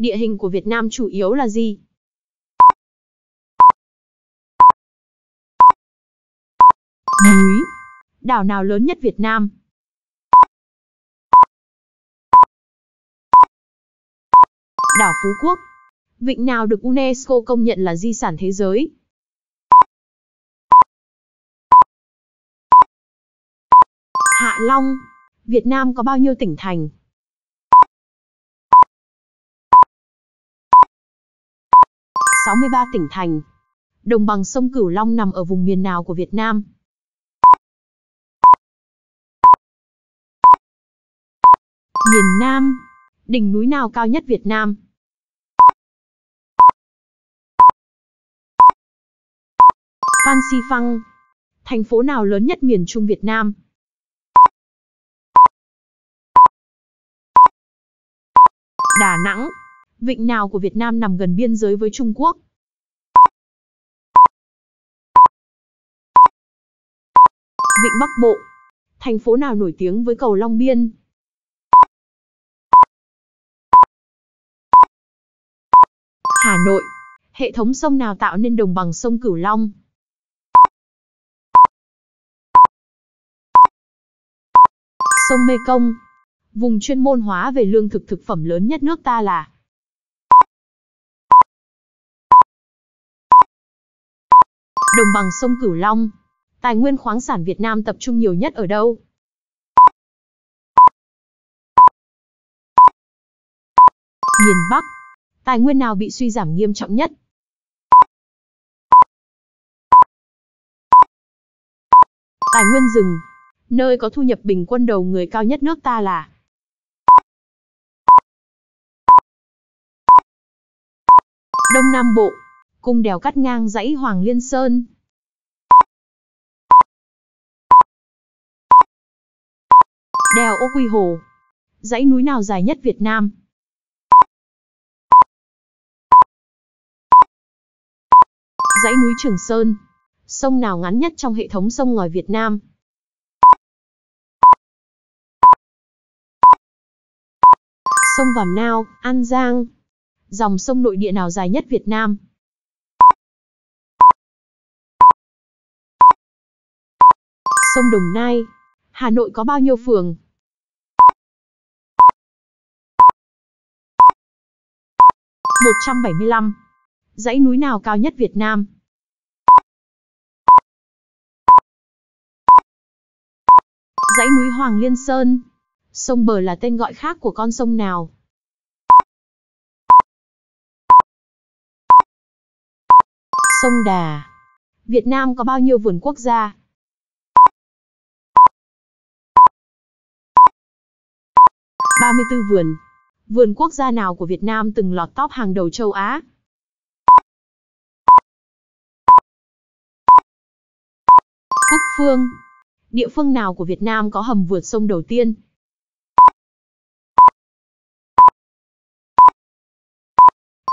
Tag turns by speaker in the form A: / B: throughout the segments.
A: địa hình của Việt Nam chủ yếu là gì? Núi. Đảo nào lớn nhất Việt Nam? Đảo Phú Quốc. Vịnh nào được UNESCO công nhận là di sản thế giới? Hạ Long. Việt Nam có bao nhiêu tỉnh thành? 63 tỉnh thành. Đồng bằng sông Cửu Long nằm ở vùng miền nào của Việt Nam? Miền Nam. Đỉnh núi nào cao nhất Việt Nam? Phan Xi Phăng. Thành phố nào lớn nhất miền Trung Việt Nam? Đà Nẵng vịnh nào của Việt Nam nằm gần biên giới với Trung Quốc. Vịnh Bắc Bộ. Thành phố nào nổi tiếng với cầu Long Biên? Hà Nội. Hệ thống sông nào tạo nên đồng bằng sông Cửu Long? Sông Mê Công. Vùng chuyên môn hóa về lương thực thực phẩm lớn nhất nước ta là đồng bằng sông Cửu Long. Tài nguyên khoáng sản Việt Nam tập trung nhiều nhất ở đâu? Miền Bắc. Tài nguyên nào bị suy giảm nghiêm trọng nhất? Tài nguyên rừng. Nơi có thu nhập bình quân đầu người cao nhất nước ta là Đông Nam Bộ cung đèo cắt ngang dãy Hoàng Liên Sơn. Đèo Ô Quy Hồ, dãy núi nào dài nhất Việt Nam? Dãy núi Trường Sơn, sông nào ngắn nhất trong hệ thống sông ngòi Việt Nam? Sông Vàm Nao, An Giang. Dòng sông nội địa nào dài nhất Việt Nam? sông Đồng Nai. Hà Nội có bao nhiêu phường? Một trăm bảy mươi lăm. Dãy núi nào cao nhất Việt Nam? Dãy núi Hoàng Liên Sơn. Sông Bờ là tên gọi khác của con sông nào? Sông Đà. Việt Nam có bao nhiêu vườn quốc gia? 34 vườn. Vườn quốc gia nào của Việt Nam từng lọt top hàng đầu châu Á? Phúc Phương. Địa phương nào của Việt Nam có hầm vượt sông đầu tiên?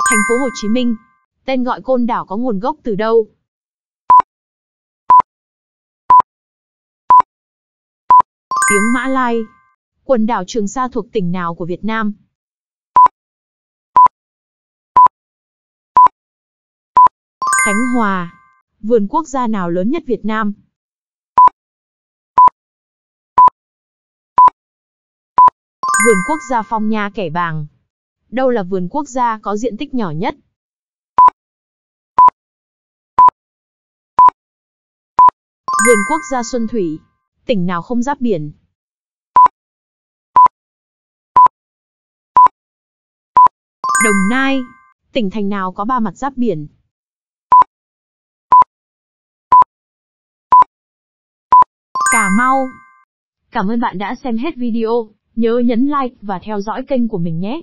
A: Thành phố Hồ Chí Minh. Tên gọi côn đảo có nguồn gốc từ đâu? Tiếng Mã Lai Quần đảo Trường Sa thuộc tỉnh nào của Việt Nam? Khánh Hòa. Vườn quốc gia nào lớn nhất Việt Nam? Vườn quốc gia Phong Nha Kẻ Bàng. Đâu là vườn quốc gia có diện tích nhỏ nhất? Vườn quốc gia Xuân Thủy. Tỉnh nào không giáp biển? Đồng Nai, tỉnh thành nào có ba mặt giáp biển? Cà Mau. Cảm ơn bạn đã xem hết video, nhớ nhấn like và theo dõi kênh của mình nhé.